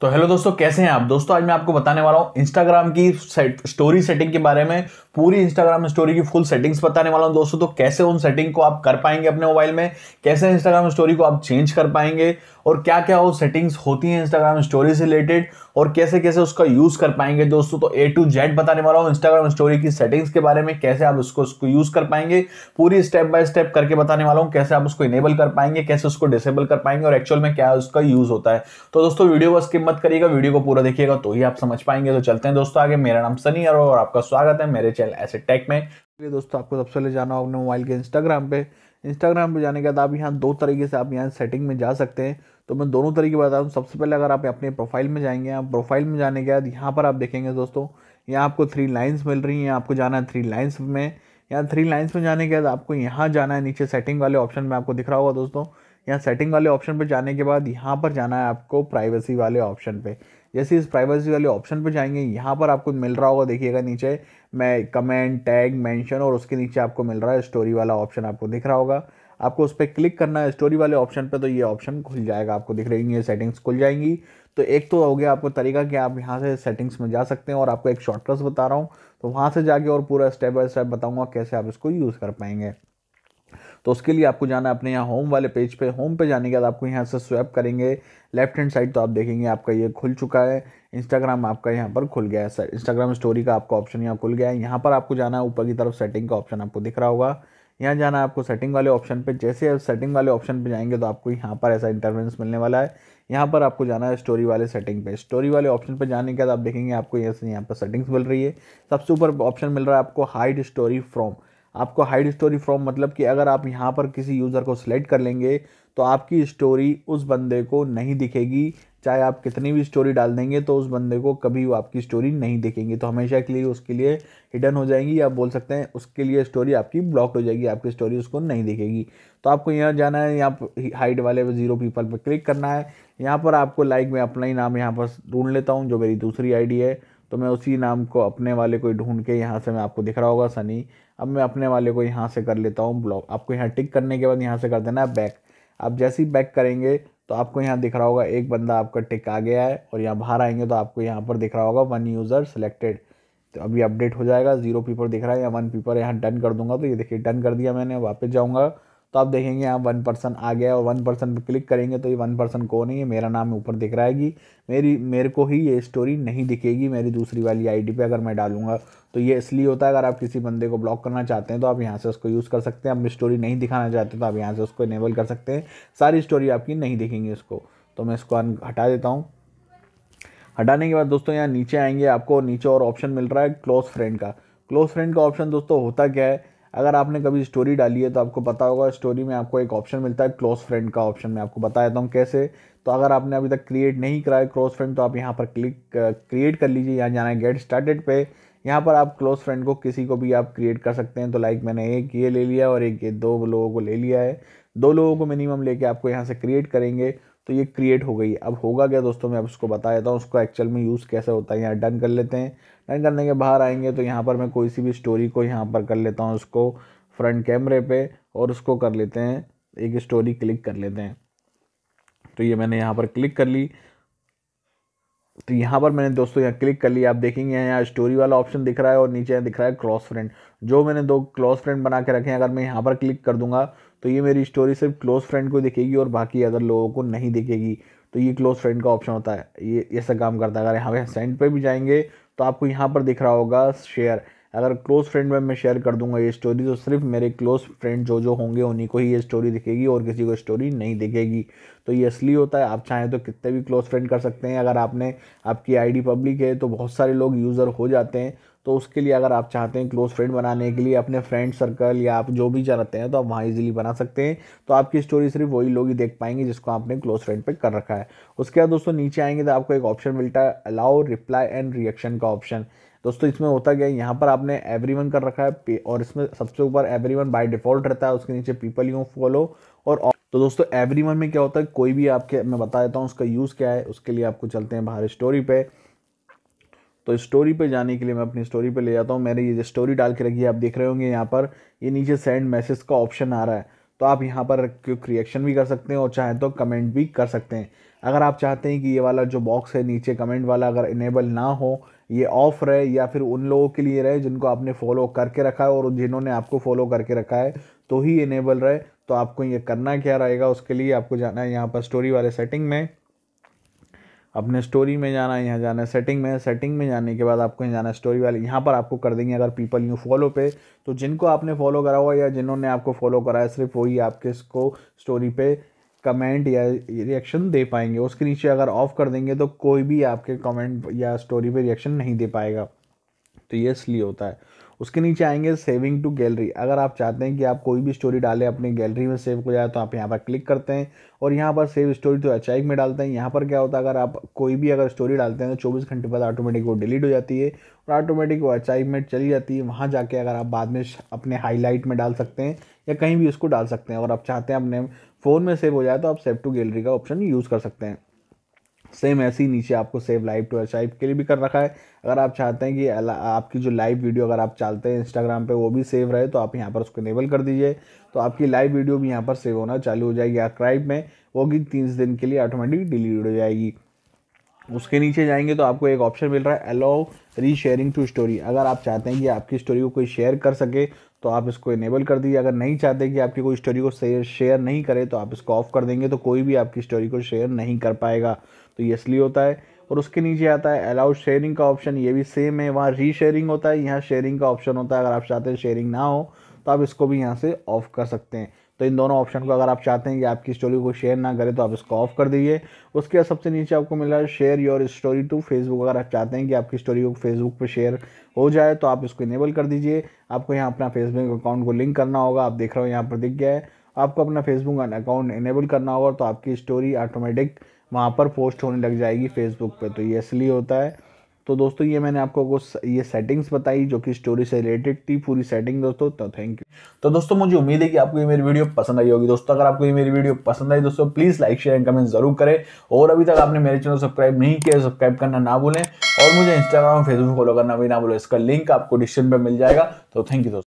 तो हेलो दोस्तों कैसे हैं आप दोस्तों आज मैं आपको बताने वाला हूँ इंस्टाग्राम की सेट, स्टोरी सेटिंग के बारे में पूरी इंस्टाग्राम स्टोरी की फुल सेटिंग्स बताने वाला हूँ दोस्तों तो कैसे उन सेटिंग को आप कर पाएंगे अपने मोबाइल में कैसे इंस्टाग्राम स्टोरी को आप चेंज कर पाएंगे और क्या क्या वो सेटिंग्स होती हैं इंस्टाग्राम स्टोरी से रिलेटेड और कैसे कैसे उसका यूज़ कर पाएंगे दोस्तों तो ए टू जेड बताने वाला हूँ इंस्टाग्राम स्टोरी की सेटिंग्स के बारे में कैसे आप उसको उसको यूज़ कर पाएंगे पूरी स्टेप बाय स्टेप करके बताने वाला हूँ कैसे आप उसको इनेबल कर पाएंगे कैसे उसको डिसेबल कर पाएंगे और एक्चुअल में क्या उसका यूज़ होता है तो दोस्तों वीडियो को स्किप मत करिएगा वीडियो को पूरा देखिएगा तो ही आप समझ पाएंगे तो चलते हैं दोस्तों आगे मेरा नाम सनी और आपका स्वागत है मेरे चैनल ऐसे टेक में दोस्तों आपको सबसे पहले जाना हो अपने मोबाइल के इंस्टाग्राम पे इंस्टाग्राम पे जाने के बाद आप यहाँ दो तरीके से आप यहाँ सेटिंग में जा सकते हैं तो मैं दोनों तरीके बता दूँ सबसे पहले अगर आप अपने प्रोफाइल में जाएंगे आप प्रोफाइल में जाने के बाद यहाँ पर आप देखेंगे दोस्तों यहाँ आपको थ्री लाइन्स मिल रही हैं आपको जाना है थ्री लाइन्स में यहाँ थ्री लाइन्स में जाने के बाद आपको यहाँ जाना है नीचे सेटिंग वाले ऑप्शन में आपको दिख रहा होगा दोस्तों यहाँ सेटिंग वाले ऑप्शन पर जाने के बाद यहाँ पर जाना है आपको प्राइवेसी वाले ऑप्शन पर जैसे इस प्राइवेसी वाले ऑप्शन पर जाएंगे यहाँ पर आपको मिल रहा होगा देखिएगा नीचे मैं कमेंट टैग मेंशन और उसके नीचे आपको मिल रहा है स्टोरी वाला ऑप्शन आपको दिख रहा होगा आपको उस पर क्लिक करना है स्टोरी वाले ऑप्शन पर तो ये ऑप्शन खुल जाएगा आपको दिख रही है सेटिंग्स खुल जाएंगी तो एक तो हो गया आपको तरीका कि आप यहाँ से सेटिंग्स में जा सकते हैं और आपको एक शॉर्टकट्स बता रहा हूँ तो वहाँ से जाके और पूरा स्टेप बाय स्टेप बताऊँगा कैसे आप इसको यूज़ कर पाएंगे तो उसके लिए आपको जाना अपने यहाँ होम वाले पेज पे होम पे जाने के बाद आपको यहाँ से स्वैप करेंगे लेफ्ट हैंड साइड तो आप देखेंगे आपका ये खुल चुका है इंस्टाग्राम आपका यहाँ पर खुल गया है इंस्टाग्राम स्टोरी का आपका ऑप्शन यहाँ खुल गया है यहाँ पर आपको जाना है ऊपर की तरफ सेटिंग का ऑप्शन आपको दिख रहा होगा यहाँ जाना आपको सेटिंग वाले ऑप्शन पर जैसे आप सेटिंग वाले ऑप्शन पर जाएंगे तो आपको यहाँ पर ऐसा इंटरवेंस मिलने वाला है यहाँ पर आपको जाना है स्टोरी वाले सेटिंग पे स्टोरी वाले ऑप्शन पर जाने के बाद आप देखेंगे आपको यहाँ से यहाँ पर सेटिंग्स मिल रही है सबसे ऊपर ऑप्शन मिल रहा है आपको हाइड स्टोरी फ्रॉम आपको हाइड स्टोरी फ्रॉम मतलब कि अगर आप यहाँ पर किसी यूज़र को सिलेक्ट कर लेंगे तो आपकी स्टोरी उस बंदे को नहीं दिखेगी चाहे आप कितनी भी स्टोरी डाल देंगे तो उस बंदे को कभी वो आपकी स्टोरी नहीं देखेंगे तो हमेशा के लिए उसके लिए हिडन हो जाएंगी आप बोल सकते हैं उसके लिए स्टोरी आपकी ब्लॉक्ड हो जाएगी आपकी स्टोरी उसको नहीं दिखेगी तो आपको यहाँ जाना है यहाँ हाइड वाले ज़ीरो पीपल पर क्लिक करना है यहाँ पर आपको लाइक मैं अपना ही नाम यहाँ पर ढूंढ लेता हूँ जो मेरी दूसरी आईडी है तो मैं उसी नाम को अपने वाले को ढूंढ के यहाँ से मैं आपको दिख रहा होगा सनी अब मैं अपने वाले को यहाँ से कर लेता हूँ ब्लॉक आपको यहाँ टिक करने के बाद यहाँ से कर देना है बैक आप जैसे ही बैक करेंगे तो आपको यहाँ दिख रहा होगा एक बंदा आपका टिक आ गया है और यहाँ बाहर आएंगे तो आपको यहाँ पर दिख रहा होगा वन यूज़र सेलेक्टेड तो अभी अपडेट हो जाएगा जीरो पीपर दिख रहा है या वन पीपर यहाँ डन कर दूंगा तो ये देखिए डन कर दिया मैंने वापस जाऊँगा तो आप देखेंगे यहाँ वन पर्सन आ गया और वन पर्सन पर क्लिक करेंगे तो ये वन पर्सन कौन है मेरा नाम ऊपर दिख रहा है मेरी मेरे को ही ये स्टोरी नहीं दिखेगी मेरी दूसरी वाली आईडी पे अगर मैं डालूंगा तो ये इसलिए होता है अगर आप किसी बंदे को ब्लॉक करना चाहते हैं तो आप यहाँ से उसको यूज़ कर सकते हैं अपनी स्टोरी नहीं दिखाना चाहते तो आप यहाँ से उसको इनेबल कर सकते हैं सारी स्टोरी आपकी नहीं दिखेंगी उसको तो मैं इसको हटा देता हूँ हटाने के बाद दोस्तों यहाँ नीचे आएंगे आपको नीचे और ऑप्शन मिल रहा है क्लोज फ्रेंड का क्लोज फ्रेंड का ऑप्शन दोस्तों होता क्या है अगर आपने कभी स्टोरी डाली है तो आपको पता होगा स्टोरी में आपको एक ऑप्शन मिलता है क्लोज फ्रेंड का ऑप्शन मैं आपको बता देता हूँ कैसे तो अगर आपने अभी तक क्रिएट नहीं कराया क्लोज फ्रेंड तो आप यहाँ पर क्लिक क्रिएट कर लीजिए यहाँ जाना है गेट स्टार्टेड पे यहाँ पर आप क्लोज फ्रेंड को किसी को भी आप क्रिएट कर सकते हैं तो लाइक मैंने एक ये ले लिया और एक ये दो लोगों को ले लिया है दो लोगों को मिनिमम लेके आपको यहाँ से क्रिएट करेंगे तो ये क्रिएट हो गई अब होगा क्या दोस्तों मैं अब उसको बता देता हूँ उसको एक्चुअल में यूज़ कैसे होता है यहाँ डन कर लेते हैं डन करने के बाहर आएंगे तो यहाँ पर मैं कोई सी भी स्टोरी को यहाँ पर कर लेता हूँ उसको फ्रंट कैमरे पे और उसको कर लेते हैं एक स्टोरी क्लिक कर लेते हैं तो ये मैंने यहाँ पर क्लिक कर ली तो यहाँ पर मैंने दोस्तों यहाँ क्लिक कर लिया आप देखेंगे यहाँ स्टोरी वाला ऑप्शन दिख रहा है और नीचे दिख रहा है क्रॉस फ्रेंड जो मैंने दो क्रॉस फ्रेंड बना के रखे हैं अगर मैं यहाँ पर क्लिक कर दूंगा तो ये मेरी स्टोरी सिर्फ क्लोज़ फ्रेंड को दिखेगी और बाकी अदर लोगों को नहीं दिखेगी तो ये क्लोज़ फ्रेंड का ऑप्शन होता है ये ऐसा काम करता है अगर यहाँ पे सेंड पे भी जाएंगे तो आपको यहाँ पर दिख रहा होगा शेयर अगर क्लोज़ फ्रेंड में मैं शेयर कर दूंगा ये स्टोरी तो सिर्फ मेरे क्लोज़ फ्रेंड जो जो होंगे उन्हीं को ही ये स्टोरी दिखेगी और किसी को स्टोरी नहीं दिखेगी तो ये असली होता है आप चाहें तो कितने भी क्लोज़ फ्रेंड कर सकते हैं अगर आपने आपकी आईडी पब्लिक है तो बहुत सारे लोग यूज़र हो जाते हैं तो उसके लिए अगर आप चाहते हैं क्लोज़ फ्रेंड बनाने के लिए अपने फ्रेंड सर्कल या आप जो भी चाहते हैं तो आप वहाँ इजीली बना सकते हैं तो आपकी स्टोरी सिर्फ वही लोग ही देख पाएंगे जिसको आपने क्लोज़ फ्रेंड पे कर रखा है उसके बाद दोस्तों नीचे आएंगे तो आपको एक ऑप्शन मिलता है अलाउ रिप्लाई एंड रिएक्शन का ऑप्शन दोस्तों इसमें होता क्या है यहाँ पर आपने एवरीवन कर रखा है और इसमें सबसे ऊपर एवरीवन बाय डिफ़ॉल्ट रहता है उसके नीचे पीपल यू फॉलो और तो दोस्तों एवरीवन में क्या होता है कोई भी आपके मैं बता देता हूँ उसका यूज़ क्या है उसके लिए आपको चलते हैं बाहर स्टोरी पे तो स्टोरी पे जाने के लिए मैं अपनी स्टोरी पे ले जाता हूँ मैंने ये स्टोरी डाल के रखी है आप देख रहे होंगे यहाँ पर ये नीचे सेंड मैसेज का ऑप्शन आ रहा है तो आप यहाँ पर क्विक रिएक्शन भी कर सकते हैं और चाहें तो कमेंट भी कर सकते हैं अगर आप चाहते हैं कि ये वाला जो बॉक्स है नीचे कमेंट वाला अगर इनेबल ना हो ये ऑफ रहे या फिर उन लोगों के लिए रहे जिनको आपने फॉलो करके रखा है और जिन्होंने आपको फॉलो करके रखा है तो ही इनेबल रहे तो आपको ये करना क्या रहेगा उसके लिए आपको जाना है यहाँ पर स्टोरी वाले सेटिंग में अपने स्टोरी में जाना है यहाँ जाना है सेटिंग में सेटिंग में जाने के बाद आपको यहाँ जाना है स्टोरी वाले यहाँ पर आपको कर देंगे अगर पीपल यू फॉलो पे तो जिनको आपने फॉलो करा हुआ या जिन्होंने आपको फॉलो करा है सिर्फ वही आपके इसको स्टोरी पे कमेंट या रिएक्शन दे पाएंगे उसके नीचे अगर ऑफ कर देंगे तो कोई भी आपके कमेंट या स्टोरी पे रिएक्शन नहीं दे पाएगा तो ये इसलिए होता है उसके नीचे आएंगे सेविंग टू गैलरी अगर आप चाहते हैं कि आप कोई भी स्टोरी डालें अपनी गैलरी में सेव हो जाए तो आप यहाँ पर क्लिक करते हैं और यहाँ पर सेव स्टोरी तो एच में डालते हैं यहाँ पर क्या होता है अगर आप कोई भी अगर स्टोरी डालते हैं तो चौबीस घंटे बाद ऑटोमेटिक वो डिलीट हो जाती है और ऑटोमेटिक वो एच में चली जाती है वहाँ जाके अगर आप बाद में अपने हाईलाइट में डाल सकते हैं या कहीं भी उसको डाल सकते हैं और आप चाहते हैं अपने फ़ोन में सेव हो जाए तो आप सेव टू गैलरी का ऑप्शन यूज़ कर सकते हैं सेम ऐसे ही नीचे आपको सेव लाइव टू अर्चाइव के लिए भी कर रखा है अगर आप चाहते हैं कि आपकी जो लाइव वीडियो अगर आप चाहते हैं इंस्टाग्राम पे वो भी सेव रहे तो आप यहाँ पर उसको इनेबल कर दीजिए तो आपकी लाइव वीडियो भी यहाँ पर सेव होना चालू हो जाएगी आर्क्राइव में वो भी तीन दिन के लिए ऑटोमेटिक डिलीट हो जाएगी उसके नीचे जाएंगे तो आपको एक ऑप्शन मिल रहा है अलाउ री शेयरिंग टू स्टोरी अगर आप चाहते हैं कि आपकी स्टोरी को कोई शेयर कर सके तो आप इसको इनेबल कर दीजिए अगर नहीं चाहते कि आपकी कोई स्टोरी को शेयर शेयर नहीं करे तो आप इसको ऑफ़ कर देंगे तो कोई भी आपकी स्टोरी को शेयर नहीं कर पाएगा तो ये इसलिए होता है और उसके नीचे आता है अलाउ शेयरिंग का ऑप्शन ये भी सेम है वहाँ री होता है यहाँ शेयरिंग का ऑप्शन होता है अगर आप चाहते हैं शेयरिंग ना हो तो आप इसको भी यहाँ से ऑफ़ कर सकते हैं तो इन दोनों ऑप्शन को अगर आप चाहते हैं कि आपकी स्टोरी को शेयर ना करें तो आप इसको ऑफ कर दीजिए उसके बाद सबसे नीचे आपको मिल रहा है share your story to Facebook अगर आप चाहते हैं कि आपकी स्टोरी को फेसबुक पर शेयर हो जाए तो आप इसको इनेबल कर दीजिए आपको यहाँ अपना फेसबुक अकाउंट को लिंक करना होगा आप देख रहे हो यहाँ पर दिख गया है आपको अपना फेसबुक अकाउंट इनेबल करना होगा तो आपकी स्टोरी ऑटोमेटिक वहाँ पर पोस्ट होने लग जाएगी फेसबुक पर तो ये इसलिए होता है तो दोस्तों ये मैंने आपको कुछ ये सेटिंग्स बताई जो कि स्टोरी से रिलेटेड थी पूरी सेटिंग दोस्तों तो थैंक यू तो दोस्तों मुझे उम्मीद है कि आपको ये मेरी वीडियो पसंद आई होगी दोस्तों अगर आपको ये मेरी वीडियो पसंद आई दोस्तों please like share and comment जरूर करें और अभी तक आपने मेरे चैनल सब्सक्राइब नहीं किया सब्सक्राइब करना ना भूलें और मुझे इंस्टाग्राम फेसबुक फॉलो करना भी ना भूलें इसका लिंक आपको डिस्क्रिप्शन पर मिल जाएगा तो थैंक यू दोस्तों